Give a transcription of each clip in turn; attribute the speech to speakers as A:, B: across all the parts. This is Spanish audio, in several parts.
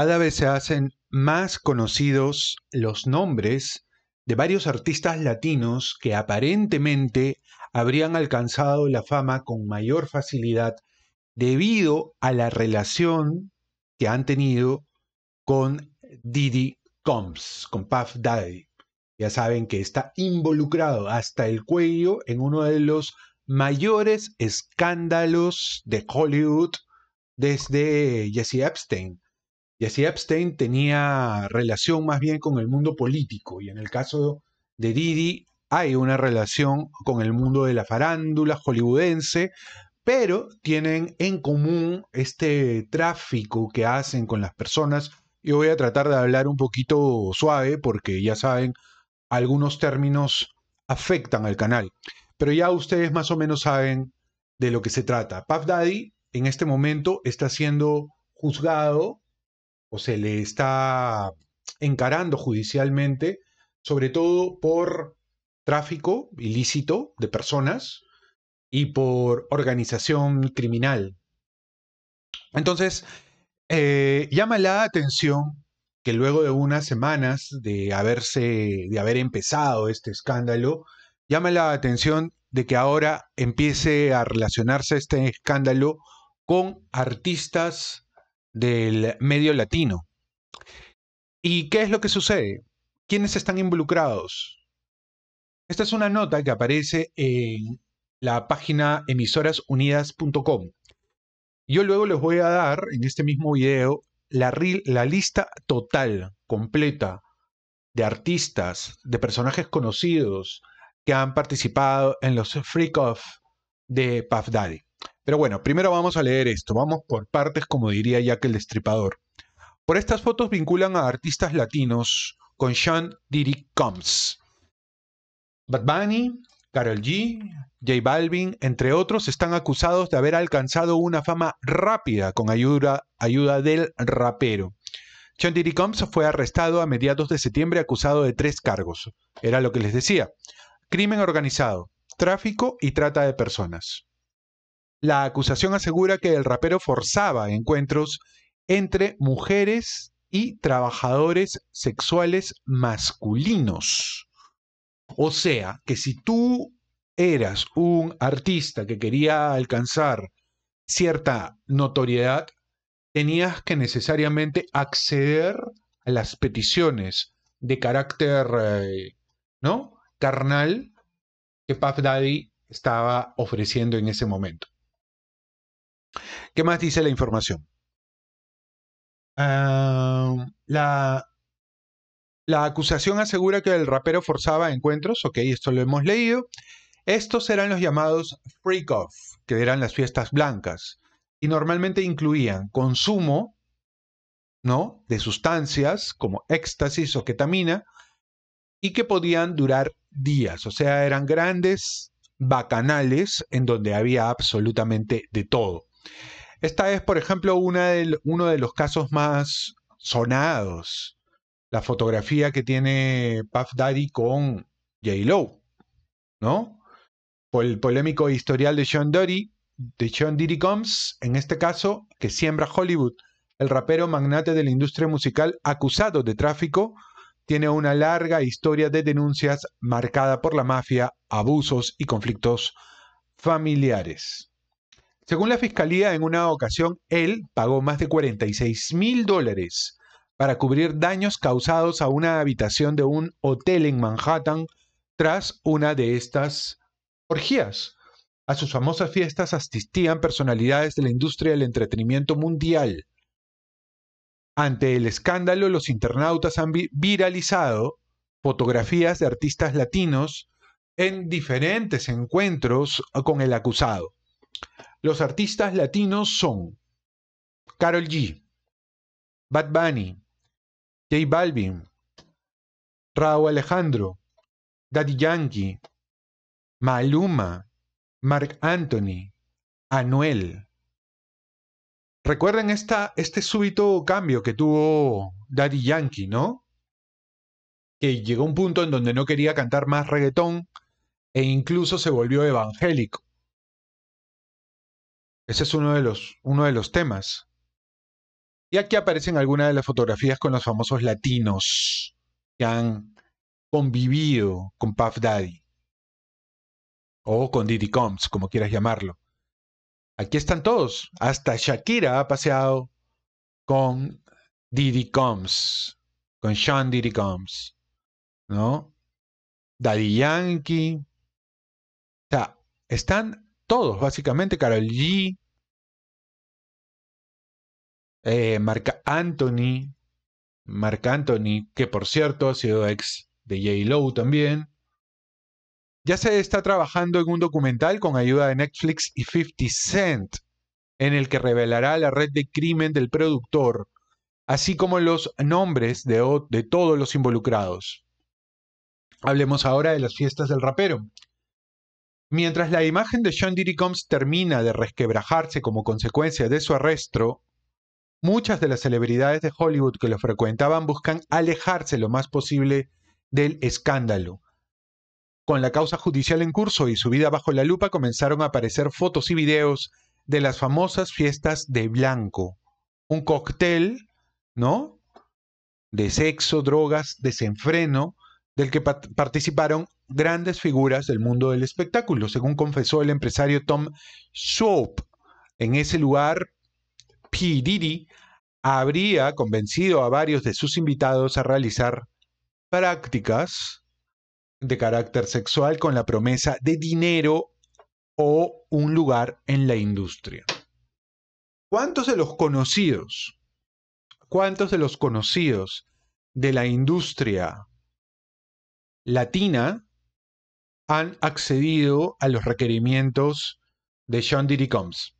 A: Cada vez se hacen más conocidos los nombres de varios artistas latinos que aparentemente habrían alcanzado la fama con mayor facilidad debido a la relación que han tenido con Didi Combs, con Puff Daddy. Ya saben que está involucrado hasta el cuello en uno de los mayores escándalos de Hollywood desde Jesse Epstein. Y así Epstein tenía relación más bien con el mundo político y en el caso de Didi hay una relación con el mundo de la farándula hollywoodense, pero tienen en común este tráfico que hacen con las personas. Y voy a tratar de hablar un poquito suave porque ya saben, algunos términos afectan al canal, pero ya ustedes más o menos saben de lo que se trata. Puff Daddy en este momento está siendo juzgado o se le está encarando judicialmente, sobre todo por tráfico ilícito de personas y por organización criminal. Entonces, eh, llama la atención que luego de unas semanas de haberse, de haber empezado este escándalo, llama la atención de que ahora empiece a relacionarse este escándalo con artistas del medio latino. ¿Y qué es lo que sucede? ¿Quiénes están involucrados? Esta es una nota que aparece en la página emisorasunidas.com Yo luego les voy a dar en este mismo video la, la lista total, completa, de artistas, de personajes conocidos que han participado en los Freak Off de Puff pero bueno, primero vamos a leer esto, vamos por partes como diría Jack el Destripador. Por estas fotos vinculan a artistas latinos con Sean Diddy Combs. Bad Bunny, Carol G, J Balvin, entre otros, están acusados de haber alcanzado una fama rápida con ayuda, ayuda del rapero. Sean Diddy Combs fue arrestado a mediados de septiembre acusado de tres cargos. Era lo que les decía. Crimen organizado, tráfico y trata de personas. La acusación asegura que el rapero forzaba encuentros entre mujeres y trabajadores sexuales masculinos. O sea, que si tú eras un artista que quería alcanzar cierta notoriedad, tenías que necesariamente acceder a las peticiones de carácter, eh, ¿no? Carnal que Puff Daddy estaba ofreciendo en ese momento. ¿Qué más dice la información? Ah, la, acusación asegura que el rapero forzaba encuentros, ok, esto lo hemos leído. Estos eran los llamados freak off, que eran las fiestas blancas, y normalmente incluían consumo, ¿no? De sustancias como éxtasis o ketamina, y que podían durar días, o sea, eran grandes bacanales en donde había absolutamente de todo. Esta es, por ejemplo, una de, uno de los casos más sonados. La fotografía que tiene Puff Daddy con J-Lo, ¿no? Por el polémico historial de Sean Diddy, de Sean Diddy Combs, en este caso, que siembra Hollywood. El rapero magnate de la industria musical acusado de tráfico tiene una larga historia de denuncias marcada por la mafia, abusos y conflictos familiares. Según la fiscalía, en una ocasión él pagó más de 46 mil dólares para cubrir daños causados a una habitación de un hotel en Manhattan tras una de estas orgías. A sus famosas fiestas asistían personalidades de la industria del entretenimiento mundial. Ante el escándalo, los internautas han viralizado fotografías de artistas latinos en diferentes encuentros con el acusado. Los artistas latinos son Carol G, Bad Bunny, J Balvin, Raúl Alejandro, Daddy Yankee, Maluma, Mark Anthony, Anuel. Recuerden este súbito cambio que tuvo Daddy Yankee, ¿no? Que llegó a un punto en donde no quería cantar más reggaetón e incluso se volvió evangélico. Ese es uno de los, uno de los temas. Y aquí aparecen algunas de las fotografías con los famosos latinos que han convivido con Puff Daddy. O con Diddy Combs, como quieras llamarlo. Aquí están todos. Hasta Shakira ha paseado con Diddy Combs. Con Sean Diddy Combs. ¿No? Daddy Yankee. O sea, están todos, básicamente, Carol G, eh, Marca Anthony, Marc Anthony, que por cierto ha sido ex de J. Lowe también. Ya se está trabajando en un documental con ayuda de Netflix y 50 Cent, en el que revelará la red de crimen del productor, así como los nombres de todos los involucrados. Hablemos ahora de las fiestas del rapero. Mientras la imagen de John Diddy Combs termina de resquebrajarse como consecuencia de su arresto, muchas de las celebridades de Hollywood que lo frecuentaban buscan alejarse lo más posible del escándalo. Con la causa judicial en curso y su vida bajo la lupa comenzaron a aparecer fotos y videos de las famosas fiestas de blanco. Un cóctel, ¿no? De sexo, drogas, desenfreno, del que participaron grandes figuras del mundo del espectáculo, según confesó el empresario Tom Swope. En ese lugar, P. Diddy habría convencido a varios de sus invitados a realizar prácticas de carácter sexual con la promesa de dinero o un lugar en la industria. ¿Cuántos de los conocidos, cuántos de los conocidos de la industria latina han accedido a los requerimientos de John Diddy Combs.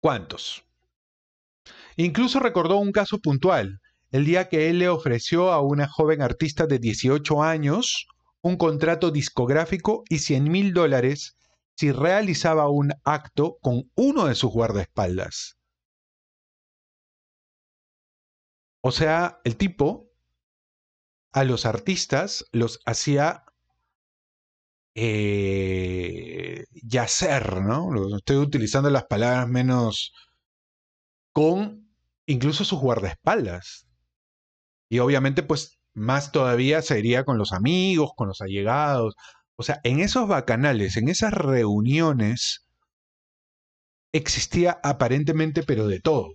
A: ¿Cuántos? Incluso recordó un caso puntual, el día que él le ofreció a una joven artista de 18 años un contrato discográfico y 100 mil dólares si realizaba un acto con uno de sus guardaespaldas. O sea, el tipo a los artistas los hacía eh, yacer, ¿no? Estoy utilizando las palabras menos con incluso sus guardaespaldas. Y obviamente, pues más todavía iría con los amigos, con los allegados. O sea, en esos bacanales, en esas reuniones, existía aparentemente, pero de todo.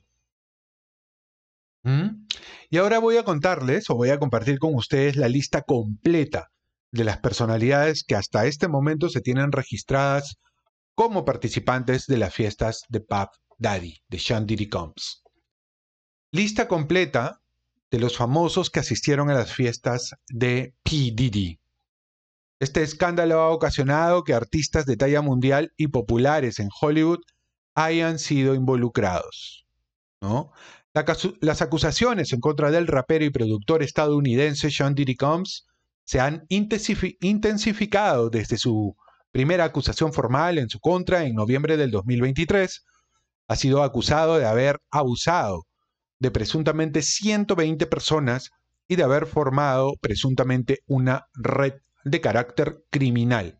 A: Y ahora voy a contarles o voy a compartir con ustedes la lista completa de las personalidades que hasta este momento se tienen registradas como participantes de las fiestas de Pub Daddy de Sean Diddy Combs. Lista completa de los famosos que asistieron a las fiestas de P. Diddy. Este escándalo ha ocasionado que artistas de talla mundial y populares en Hollywood hayan sido involucrados. ¿no? Las acusaciones en contra del rapero y productor estadounidense Sean Diddy Combs se han intensificado desde su primera acusación formal en su contra en noviembre del 2023. Ha sido acusado de haber abusado de presuntamente 120 personas y de haber formado presuntamente una red de carácter criminal.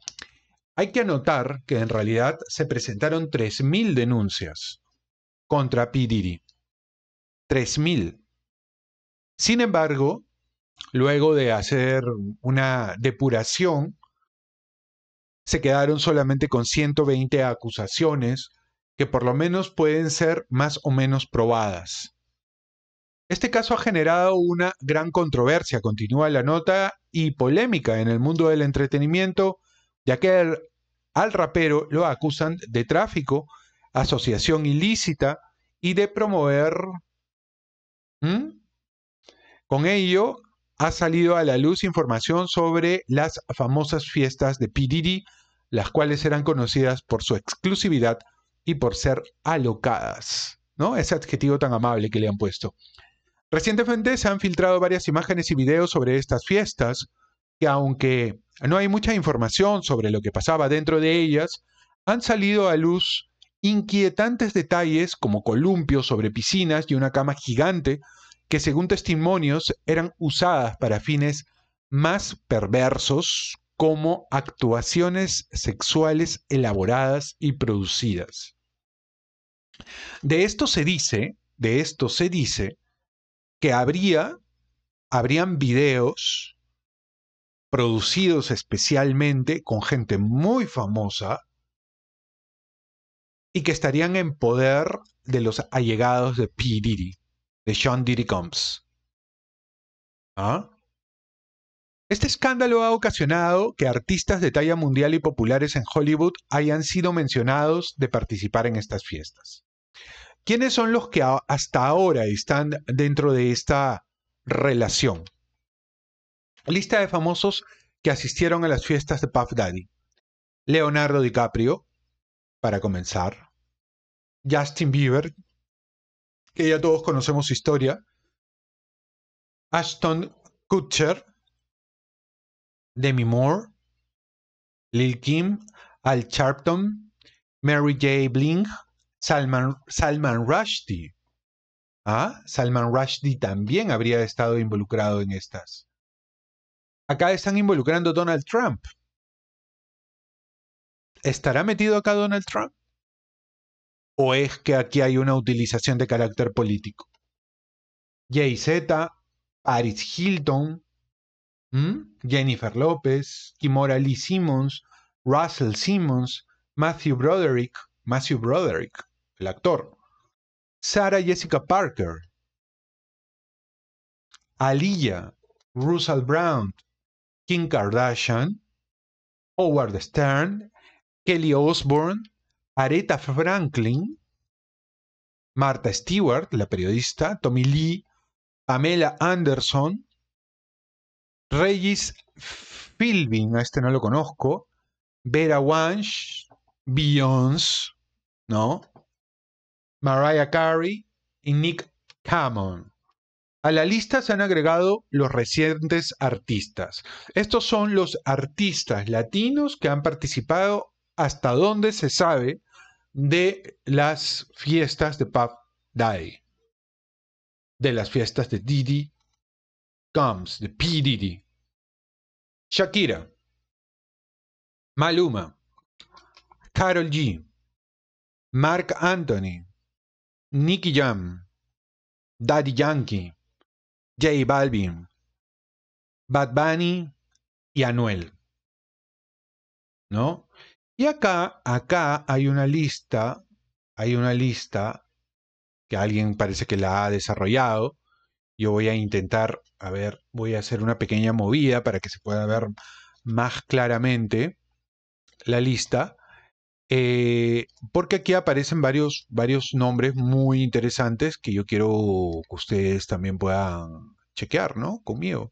A: Hay que anotar que en realidad se presentaron 3.000 denuncias contra P. Diddy. 3.000. Sin embargo, luego de hacer una depuración, se quedaron solamente con 120 acusaciones que por lo menos pueden ser más o menos probadas. Este caso ha generado una gran controversia, continúa la nota, y polémica en el mundo del entretenimiento, ya que al rapero lo acusan de tráfico, asociación ilícita y de promover ¿Mm? Con ello, ha salido a la luz información sobre las famosas fiestas de Pididi, las cuales eran conocidas por su exclusividad y por ser alocadas, ¿no? Ese adjetivo tan amable que le han puesto. Recientemente se han filtrado varias imágenes y videos sobre estas fiestas, que aunque no hay mucha información sobre lo que pasaba dentro de ellas, han salido a luz inquietantes detalles como columpios sobre piscinas y una cama gigante que según testimonios eran usadas para fines más perversos como actuaciones sexuales elaboradas y producidas. De esto se dice, de esto se dice que habría habrían videos producidos especialmente con gente muy famosa y que estarían en poder de los allegados de P. Diddy, de Sean Diddy Combs. ¿Ah? Este escándalo ha ocasionado que artistas de talla mundial y populares en Hollywood hayan sido mencionados de participar en estas fiestas. ¿Quiénes son los que hasta ahora están dentro de esta relación? Lista de famosos que asistieron a las fiestas de Puff Daddy. Leonardo DiCaprio, para comenzar. Justin Bieber, que ya todos conocemos su historia. Ashton Kutcher, Demi Moore, Lil Kim, Al Sharpton, Mary J. Bling, Salman, Salman Rushdie. ¿Ah? Salman Rushdie también habría estado involucrado en estas. Acá están involucrando a Donald Trump. ¿Estará metido acá Donald Trump? ¿O es que aquí hay una utilización de carácter político? Jay Z, Paris Hilton, Jennifer López, Kimora Lee Simmons, Russell Simmons, Matthew Broderick, Matthew Broderick, el actor, Sarah Jessica Parker, Aliyah, Russell Brown, Kim Kardashian, Howard Stern, Kelly Osbourne, Aretha Franklin, Martha Stewart, la periodista, Tommy Lee, Pamela Anderson, Regis Philbin, a este no lo conozco, Vera Wansh... Beyoncé, ¿no? Mariah Carey y Nick Camon... A la lista se han agregado los recientes artistas. Estos son los artistas latinos que han participado hasta dónde se sabe de las fiestas de Puff Daddy, de las fiestas de didi Combs, de P. Diddy, Shakira, Maluma, Carol G, Mark Anthony, Nicky Jam, Daddy Yankee, J Balvin, Bad Bunny y Anuel. ¿No? Y acá, acá hay una lista, hay una lista que alguien parece que la ha desarrollado. Yo voy a intentar, a ver, voy a hacer una pequeña movida para que se pueda ver más claramente la lista. Eh, porque aquí aparecen varios, varios nombres muy interesantes que yo quiero que ustedes también puedan chequear, ¿no? Conmigo.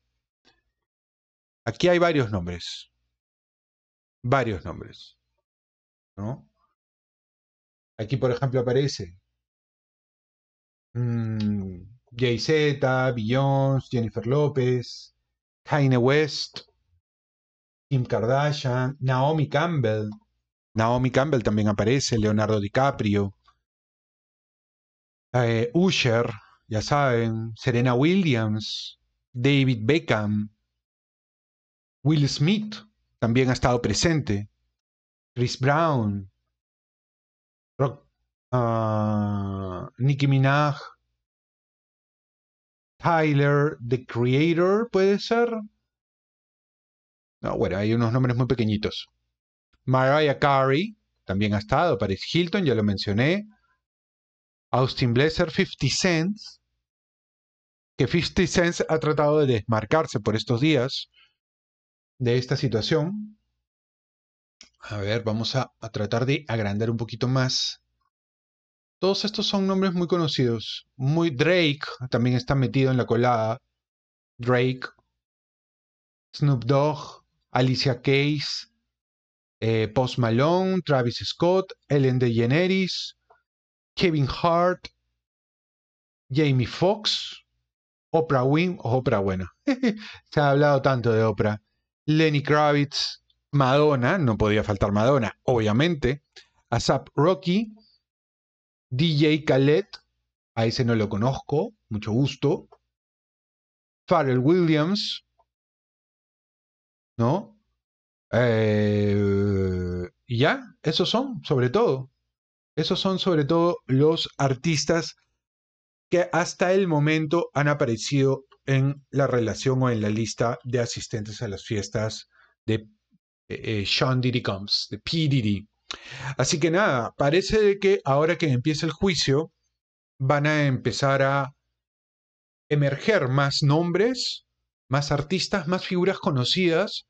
A: Aquí hay varios nombres. Varios nombres. Aquí, por ejemplo, aparece mm, Jay Z, Beyoncé, Jennifer López, Kanye West, Kim Kardashian, Naomi Campbell. Naomi Campbell también aparece, Leonardo DiCaprio, eh, Usher, ya saben, Serena Williams, David Beckham, Will Smith también ha estado presente. Chris Brown, ah, Nicki Minaj, Tyler, The Creator, puede ser. No, bueno, hay unos nombres muy pequeñitos. Mariah Carey, también ha estado. Paris Hilton, ya lo mencioné. Austin Blesser, 50 Cent... Que 50 Cent ha tratado de desmarcarse por estos días de esta situación. A ver, vamos a, tratar de agrandar un poquito más. Todos estos son nombres muy conocidos. Muy Drake también está metido en la colada. Drake, Snoop Dogg, Alicia Keys, eh, Post Malone, Travis Scott, Ellen DeGeneres, Kevin Hart, Jamie Foxx, Oprah Win, Oprah, bueno, se ha hablado tanto de Oprah, Lenny Kravitz, Madonna, no podía faltar Madonna, obviamente. ASAP Rocky, DJ Khaled, a ese no lo conozco, mucho gusto. Pharrell Williams, ¿no? Eh, y ya, esos son, sobre todo. Esos son sobre todo los artistas que hasta el momento han aparecido en la relación o en la lista de asistentes a las fiestas de eh, eh, Sean Diddy Combs, de P. Así que nada, parece que ahora que empieza el juicio van a empezar a emerger más nombres, más artistas, más figuras conocidas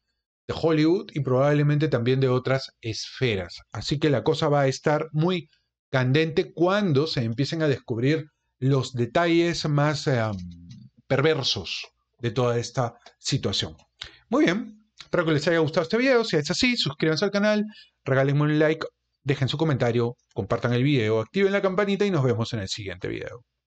A: de Hollywood y probablemente también de otras esferas. Así que la cosa va a estar muy candente cuando se empiecen a descubrir los detalles más eh, perversos de toda esta situación. Muy bien, Espero que les haya gustado este video. Si es así, suscríbanse al canal, regálenme un like, dejen su comentario, compartan el video, activen la campanita y nos vemos en el siguiente video.